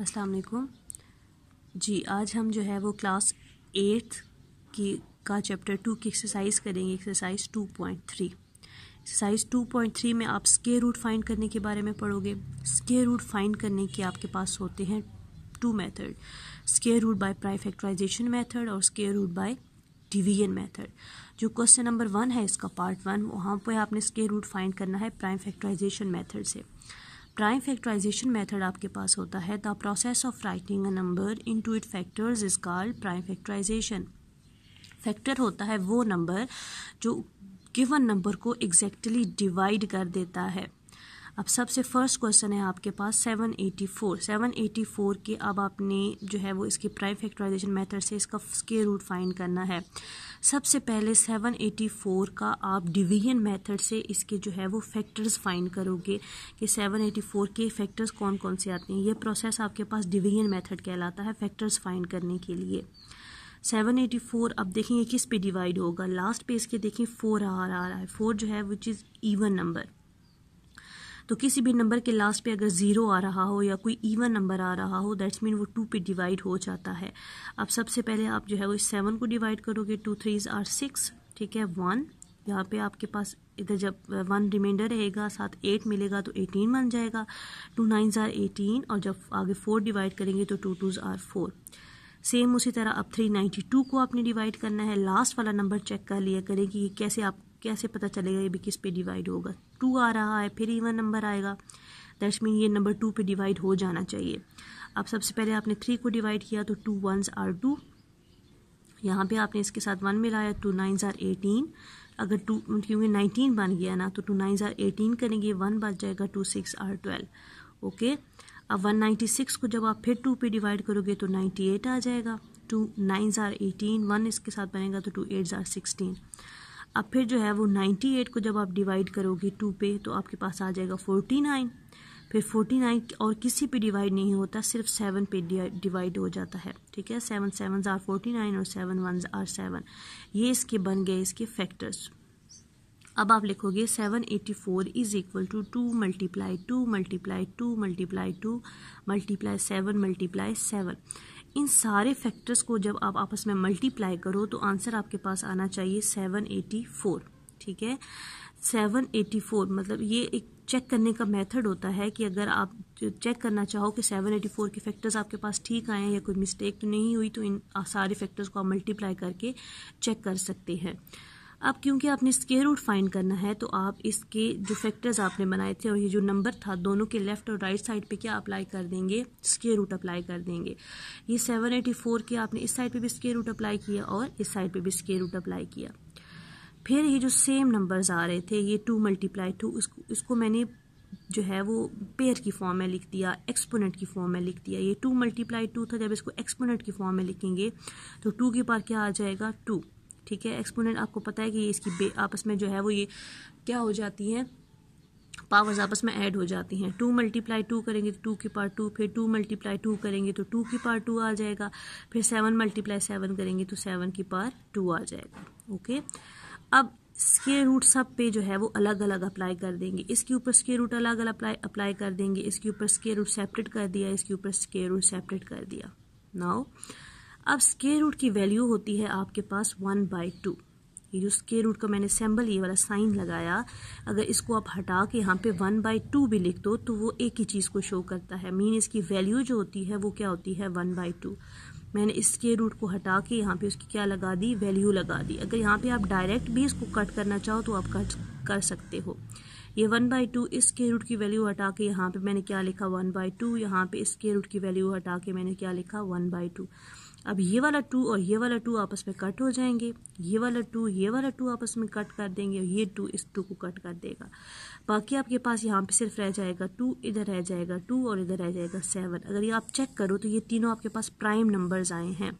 अस्सलाम वालेकुम जी आज हम जो है वो क्लास एट्थ की का चैप्टर टू की एक्सरसाइज करेंगे exercise two point three exercise two point three में आप स्केयर रूट फाइंड करने के बारे में पढ़ोगे स्केयर रूट फाइंड करने के आपके पास होते हैं two method square root by prime factorization method और square root by division method जो क्वेश्चन नंबर वन है इसका पार्ट वन वहाँ पर आपने स्केयर रूट फाइंड करना है प्राइम फैक्टराइजेशन मेथड से प्राइम फैक्टराइजेशन मेथड आपके पास होता है the process of writing a number into it factors is called prime factorization factor होता है वो नंबर जो गिवन नंबर को एग्जैक्टली exactly डिवाइड कर देता है अब सबसे फर्स्ट क्वेश्चन है आपके पास 784 784 के अब आपने जो है वो इसकी प्राइम फैक्टराइजेशन मेथड से इसका स्केयर रूट फाइंड करना है सबसे पहले 784 का आप डिवीजन मेथड से इसके जो है वो फैक्टर्स फाइंड करोगे कि 784 के फैक्टर्स कौन कौन से आते हैं ये प्रोसेस आपके पास डिवीजन मेथड कहलाता है फैक्टर्स फाइंड करने के लिए 784 अब देखेंगे किस पे डिवाइड होगा लास्ट पे इसके देखें फोर आ रहा है फोर जो है विच इज़ इवन नंबर तो किसी भी नंबर के लास्ट पे अगर ज़ीरो आ रहा हो या कोई इवन नंबर आ रहा हो दैट्स मीन वो टू पे डिवाइड हो जाता है अब सबसे पहले आप जो है वो सेवन को डिवाइड करोगे टू थ्रीज आर सिक्स ठीक है वन यहाँ पे आपके पास इधर जब वन uh, रिमाइंडर रहेगा साथ एट मिलेगा तो एटीन बन जाएगा टू नाइन आर एटीन और जब आगे फोर डिवाइड करेंगे तो two two are four same उसी तरह अब थ्री नाइन्टी टू को आपने डिवाइड करना है लास्ट वाला नंबर चेक कर लिया करें कि ये कैसे आप कैसे पता चलेगा ये भी किस पे डिवाइड होगा टू आ रहा है फिर इवन नंबर आएगा दैट्स मीन ये नंबर टू पे डिवाइड हो जाना चाहिए अब सबसे पहले आपने थ्री को डिवाइड किया तो टू वंस आर टू यहाँ पे आपने इसके साथ वन मिलाया टू नाइन ज़ार एटीन अगर टू क्योंकि नाइनटीन बन गया ना तो टू नाइन ज़ार एटीन करेंगे वन बच जाएगा two six are twelve okay अब वन नाइन्टी सिक्स को जब आप फिर टू पे डिवाइड करोगे तो नाइन्टी एट आ जाएगा two nine are eighteen one इसके साथ बनेगा तो टू एट आर सिक्सटीन अब फिर जो है वो 98 को जब आप डिवाइड करोगे टू पे तो आपके पास आ जाएगा 49 फिर 49 और किसी पे डिवाइड नहीं होता सिर्फ सेवन पे डिवाइड हो जाता है ठीक है seven seven are forty nine और सेवन वन आर सेवन ये इसके बन गए इसके फैक्टर्स अब आप लिखोगे seven eighty four is equal to two multiply two multiply two multiply two multiply seven multiply seven इन सारे फैक्टर्स को जब आप आपस में मल्टीप्लाई करो तो आंसर आपके पास आना चाहिए सेवन एटी फोर ठीक है सेवन एटी फोर मतलब ये एक चेक करने का मेथड होता है कि अगर आप चेक करना चाहो कि सेवन एटी फोर के फैक्टर्स आपके पास ठीक आए हैं या कोई मिस्टेक तो नहीं हुई तो इन सारे फैक्टर्स को आप मल्टीप्लाई करके चेक कर सकते हैं अब क्योंकि आपने स्केयर रूट फाइंड करना है तो आप इसके जो फैक्टर्स आपने बनाए थे और ये जो नंबर था दोनों के लेफ्ट और राइट साइड पे क्या अप्लाई कर देंगे स्केयर रूट अप्लाई कर देंगे ये सेवन एटी फोर के आपने इस साइड पे भी स्केयर रूट अप्लाई किया और इस साइड पे भी स्केयर रूट अप्लाई किया फिर ये जो सेम नंबर्स आ रहे थे ये टू मल्टीप्लाई टू इसको मैंने जो है वो पेयर की फॉर्म में लिख दिया एक्सपोनेंट की फॉर्म में लिख दिया ये टू मल्टीप्लाई टू था जब इसको एक्सपोनेंट की फॉर्म में लिखेंगे तो टू के पार क्या आ जाएगा टू ठीक है एक्सपोनेंट आपको पता है कि ये इसकी आपस में जो है वो ये क्या हो जाती हैं पावर्स आपस में ऐड हो जाती हैं टू मल्टीप्लाई टू करेंगे तो टू की पार टू फिर टू मल्टीप्लाई टू करेंगे तो टू की पार टू आ जाएगा फिर सेवन मल्टीप्लाई सेवन करेंगे तो सेवन की पार टू आ जाएगा ओके अब स्केयर रूट सब पे जो है वो अलग अलग अप्लाई कर देंगे इसके ऊपर स्केयर रूट अलग अलग अप्लाई अप्लाई कर देंगे इसके ऊपर स्केयर रूट सेपरेट कर दिया इसके ऊपर स्केयर रूट सेपरेट कर दिया नाउ अब स्केयर रूट की वैल्यू होती है आपके पास वन बाई टू ये जो स्केयर रूट का मैंने सिंबल ये वाला साइन लगाया अगर इसको आप हटा के यहाँ पे वन बाई टू भी लिख दो तो वो एक ही चीज़ को शो करता है मीन इसकी वैल्यू जो होती है वो क्या होती है वन बाई टू मैंने इसके रूट को हटा के यहाँ पे उसकी क्या लगा दी वैल्यू लगा दी अगर यहाँ पे आप डायरेक्ट भी इसको कट करना चाहो तो आप कट कर सकते हो ये वन बाई टू इसके रूट की वैल्यू हटा के यहाँ पे मैंने क्या लिखा वन बाई टू यहाँ पे इसके रूट की वैल्यू हटा के मैंने क्या लिखा वन बाई टू अब ये वाला टू और ये वाला टू आपस में कट हो जाएंगे ये वाला टू ये वाला टू आपस में कट कर देंगे और ये टू इस टू को कट कर देगा बाकी आपके पास यहाँ पे सिर्फ रह जाएगा टू इधर रह जाएगा टू और इधर रह जाएगा सेवन अगर ये आप चेक करो तो ये तीनों आपके पास प्राइम नंबर्स आए हैं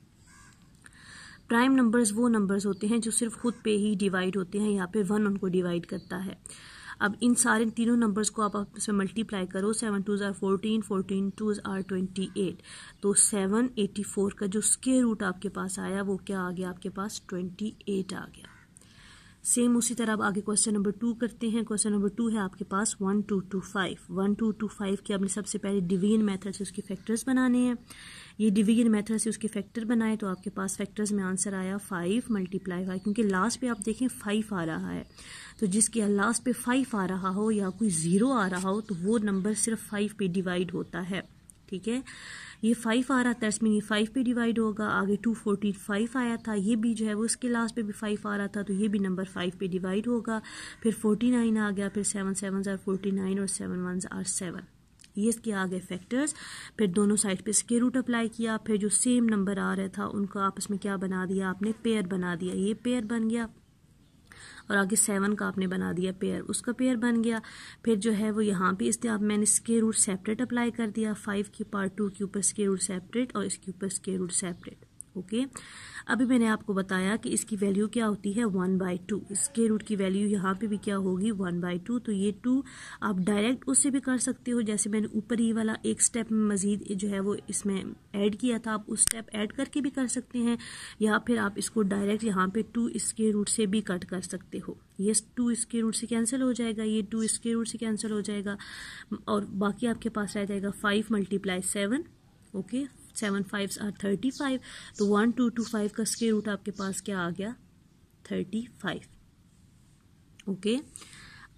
प्राइम नंबर्स वो नंबर्स होते हैं जो सिर्फ खुद पे ही डिवाइड होते हैं यहाँ पे वन उनको डिवाइड करता है अब इन सारे तीनों नंबर्स को आप इसमें मल्टीप्लाई करो seven twos are fourteen fourteen twos are twenty eight तो सेवन एटी फोर का जो स्केयर रूट आपके पास आया वो क्या आ गया आपके पास ट्वेंटी एट आ गया सेम उसी तरह आप आगे क्वेश्चन नंबर टू करते हैं क्वेश्चन नंबर टू है आपके पास one two two five one two two five की आपने सबसे पहले डिवीजन मेथड से उसके फैक्टर्स बनाने हैं ये डिवीजन मेथड से उसके फैक्टर बनाए तो आपके पास फैक्टर्स में आंसर आया फाइव मल्टीप्लाई फाइव क्योंकि लास्ट पे आप देखें फाइव आ रहा है तो जिसके लास्ट पे फाइव आ रहा हो या कोई ज़ीरो आ रहा हो तो वो नंबर सिर्फ फाइव पे डिवाइड होता है ठीक है ये फाइव आ रहा था इसमें ये फाइव पे डिवाइड होगा आगे टू फोर्टी फाइव आया था ये भी जो है वो इसके लास्ट पे भी फाइव आ रहा था तो ये भी नंबर फाइव पे डिवाइड होगा फिर फोर्टी नाइन आ गया फिर seven seven are forty nine और सेवन वन आर सेवन ये इसके आगे फैक्टर्स फिर दोनों साइड पे स्के रूट अप्लाई किया फिर जो सेम नंबर आ रहा था उनको आपस में क्या बना दिया आपने पेयर बना दिया ये पेयर बन गया और आगे सेवन का आपने बना दिया पेयर उसका पेयर बन गया फिर जो है वो यहाँ पे इसलिए आप मैंने स्केयर रूट सेपरेट अप्लाई कर दिया फाइव की पार्ट टू के ऊपर स्केयर रूट सेपरेट और इसके ऊपर स्केयर रूट सेपरेट ओके अभी मैंने आपको बताया कि इसकी वैल्यू क्या होती है वन बाई टू इसके रूट की वैल्यू यहाँ पे भी क्या होगी वन बाई टू तो ये टू आप डायरेक्ट उससे भी कर सकते हो जैसे मैंने ऊपर ही वाला एक स्टेप में मजीद जो है वो इसमें ऐड किया था आप उस स्टेप ऐड करके भी कर सकते हैं या फिर आप इसको डायरेक्ट यहाँ पे टू इसके रूट से भी कट कर सकते हो ये टू इसके रूट से कैंसिल हो जाएगा ये टू इसके रूट से कैंसिल हो जाएगा और बाकी आपके पास रह जाएगा five multiply seven okay seven five are thirty five तो वन टू टू फाइव का स्केयर रूट आपके पास क्या आ गया थर्टी फाइव ओके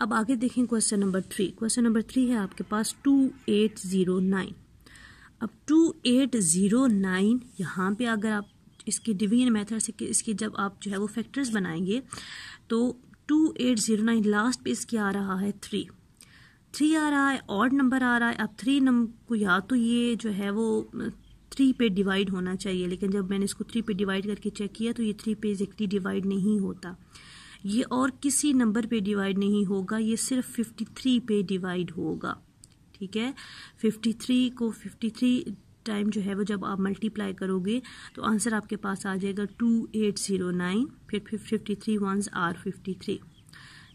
अब आगे देखें question number three question number three है आपके पास टू एट ज़ीरो नाइन अब टू एट ज़ीरो नाइन यहाँ पर अगर आप इसके डिवीजन मेथड से इसके जब आप जो है वो फैक्टर्स बनाएंगे तो two eight zero nine last पे इसके आ रहा है थ्री थ्री आ रहा है ऑड नंबर आ रहा है अब थ्री नंबर को या तो ये जो है वो थ्री पे डिवाइड होना चाहिए लेकिन जब मैंने इसको थ्री पे डिवाइड करके चेक किया तो ये थ्री पे एग्जैक्टली डिवाइड नहीं होता ये और किसी नंबर पे डिवाइड नहीं होगा ये सिर्फ फिफ्टी थ्री पे डिवाइड होगा ठीक है फिफ्टी थ्री को फिफ्टी थ्री टाइम जो है वो जब आप मल्टीप्लाई करोगे तो आंसर आपके पास आ जाएगा टू एट ज़ीरो नाइन फिर fifty three once are fifty three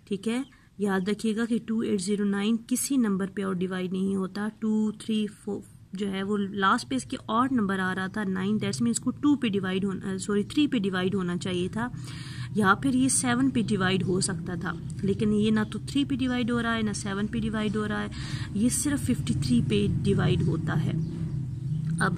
ठीक है याद रखिएगा कि टू एट ज़ीरो नाइन किसी नंबर पे और डिवाइड नहीं होता टू थ्री फोर जो है वो लास्ट पे इसके और नंबर आ रहा था नाइन दैट्स मीन इसको टू पे डिवाइड होना सॉरी uh, थ्री पे डिवाइड होना चाहिए था या फिर ये सेवन पे डिवाइड हो सकता था लेकिन ये ना तो थ्री पे डिवाइड हो रहा है ना सेवन पे डिवाइड हो रहा है ये सिर्फ फिफ्टी थ्री पे डिवाइड होता है अब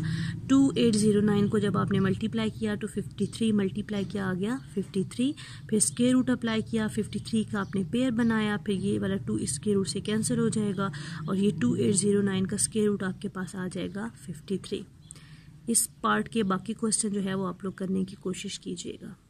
2809 को जब आपने मल्टीप्लाई किया तो 53 मल्टीप्लाई किया आ गया 53 फिर स्केयर रूट अप्लाई किया 53 का आपने पेयर बनाया फिर ये वाला टू स्केयर रूट से कैंसिल हो जाएगा और ये 2809 का स्केयर रूट आपके पास आ जाएगा 53 इस पार्ट के बाकी क्वेश्चन जो है वो आप लोग करने की कोशिश कीजिएगा